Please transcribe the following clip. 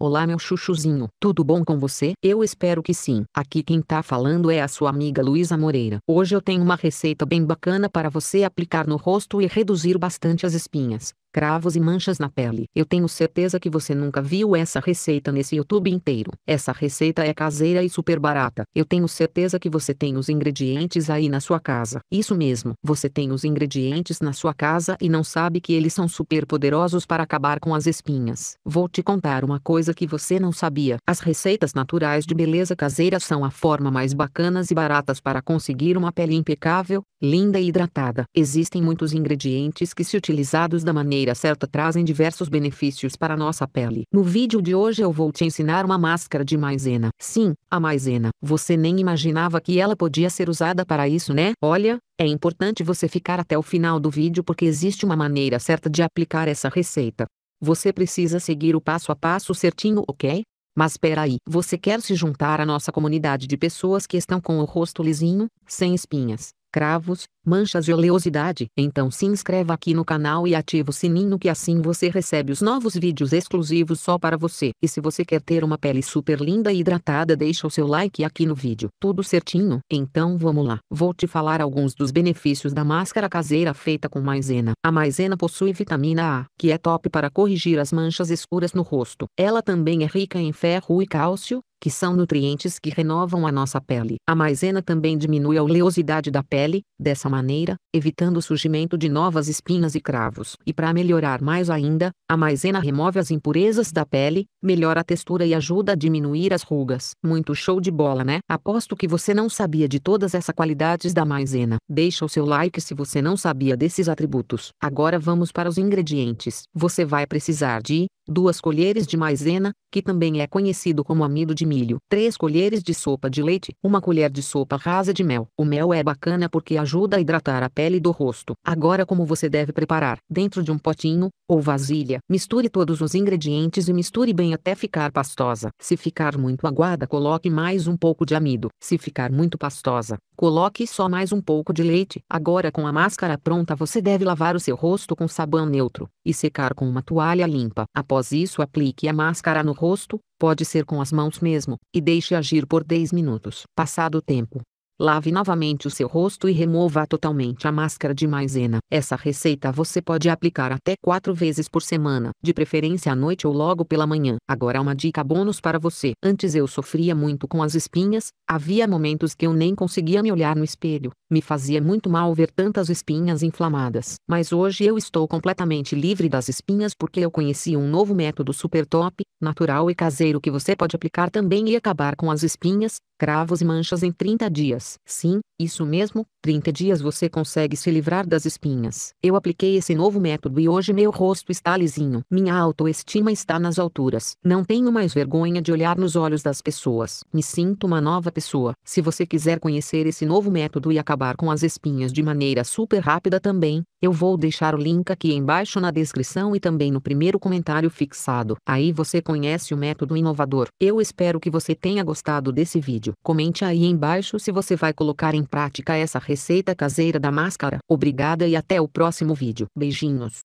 Olá meu chuchuzinho, tudo bom com você? Eu espero que sim. Aqui quem tá falando é a sua amiga Luísa Moreira. Hoje eu tenho uma receita bem bacana para você aplicar no rosto e reduzir bastante as espinhas cravos e manchas na pele. Eu tenho certeza que você nunca viu essa receita nesse YouTube inteiro. Essa receita é caseira e super barata. Eu tenho certeza que você tem os ingredientes aí na sua casa. Isso mesmo, você tem os ingredientes na sua casa e não sabe que eles são super poderosos para acabar com as espinhas. Vou te contar uma coisa que você não sabia. As receitas naturais de beleza caseira são a forma mais bacanas e baratas para conseguir uma pele impecável, linda e hidratada. Existem muitos ingredientes que se utilizados da maneira maneira certa trazem diversos benefícios para nossa pele. No vídeo de hoje eu vou te ensinar uma máscara de maisena. Sim, a maisena. Você nem imaginava que ela podia ser usada para isso né? Olha, é importante você ficar até o final do vídeo porque existe uma maneira certa de aplicar essa receita. Você precisa seguir o passo a passo certinho ok? Mas peraí, você quer se juntar à nossa comunidade de pessoas que estão com o rosto lisinho, sem espinhas, cravos, manchas e oleosidade. Então se inscreva aqui no canal e ative o sininho que assim você recebe os novos vídeos exclusivos só para você. E se você quer ter uma pele super linda e hidratada deixa o seu like aqui no vídeo. Tudo certinho? Então vamos lá. Vou te falar alguns dos benefícios da máscara caseira feita com maisena. A maisena possui vitamina A, que é top para corrigir as manchas escuras no rosto. Ela também é rica em ferro e cálcio, que são nutrientes que renovam a nossa pele. A maisena também diminui a oleosidade da pele, dessa maneira, evitando o surgimento de novas espinhas e cravos. E para melhorar mais ainda, a maisena remove as impurezas da pele, melhora a textura e ajuda a diminuir as rugas. Muito show de bola né? Aposto que você não sabia de todas essas qualidades da maisena. Deixa o seu like se você não sabia desses atributos. Agora vamos para os ingredientes. Você vai precisar de 2 colheres de maisena, que também é conhecido como amido de milho, 3 colheres de sopa de leite, 1 colher de sopa rasa de mel. O mel é bacana porque ajuda a hidratar a pele do rosto. Agora como você deve preparar? Dentro de um potinho, ou vasilha, misture todos os ingredientes e misture bem até ficar pastosa. Se ficar muito aguada coloque mais um pouco de amido. Se ficar muito pastosa, coloque só mais um pouco de leite. Agora com a máscara pronta você deve lavar o seu rosto com sabão neutro, e secar com uma toalha limpa. Após Após isso, aplique a máscara no rosto, pode ser com as mãos mesmo, e deixe agir por 10 minutos. Passado o tempo, Lave novamente o seu rosto e remova totalmente a máscara de maisena. Essa receita você pode aplicar até 4 vezes por semana, de preferência à noite ou logo pela manhã. Agora uma dica bônus para você. Antes eu sofria muito com as espinhas, havia momentos que eu nem conseguia me olhar no espelho, me fazia muito mal ver tantas espinhas inflamadas. Mas hoje eu estou completamente livre das espinhas porque eu conheci um novo método super top, natural e caseiro que você pode aplicar também e acabar com as espinhas, cravos e manchas em 30 dias. Sim, isso mesmo, 30 dias você consegue se livrar das espinhas. Eu apliquei esse novo método e hoje meu rosto está lisinho. Minha autoestima está nas alturas. Não tenho mais vergonha de olhar nos olhos das pessoas. Me sinto uma nova pessoa. Se você quiser conhecer esse novo método e acabar acabar com as espinhas de maneira super rápida também, eu vou deixar o link aqui embaixo na descrição e também no primeiro comentário fixado. Aí você conhece o método inovador. Eu espero que você tenha gostado desse vídeo. Comente aí embaixo se você vai colocar em prática essa receita caseira da máscara. Obrigada e até o próximo vídeo. Beijinhos.